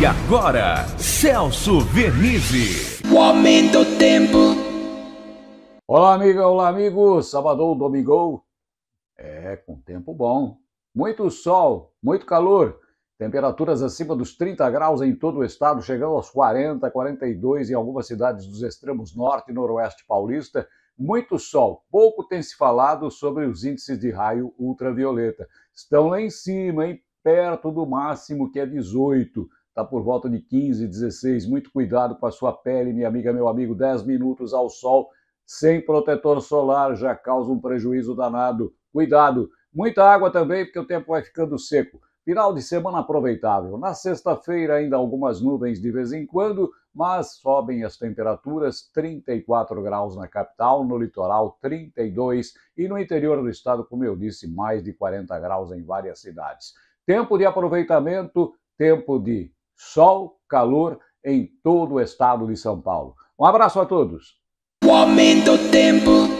E agora, Celso Vernizzi. O aumento do tempo. Olá, amiga, olá, amigo. Sabadou, domingou. É, com tempo bom. Muito sol, muito calor. Temperaturas acima dos 30 graus em todo o estado, chegando aos 40, 42 em algumas cidades dos extremos norte e noroeste paulista. Muito sol. Pouco tem se falado sobre os índices de raio ultravioleta. Estão lá em cima, hein? perto do máximo que é 18 está por volta de 15, 16. Muito cuidado com a sua pele, minha amiga, meu amigo. 10 minutos ao sol sem protetor solar já causa um prejuízo danado. Cuidado! Muita água também, porque o tempo vai ficando seco. Final de semana aproveitável. Na sexta-feira, ainda algumas nuvens de vez em quando, mas sobem as temperaturas: 34 graus na capital, no litoral, 32 e no interior do estado, como eu disse, mais de 40 graus em várias cidades. Tempo de aproveitamento, tempo de sol, calor em todo o estado de São Paulo. Um abraço a todos. O aumento do tempo.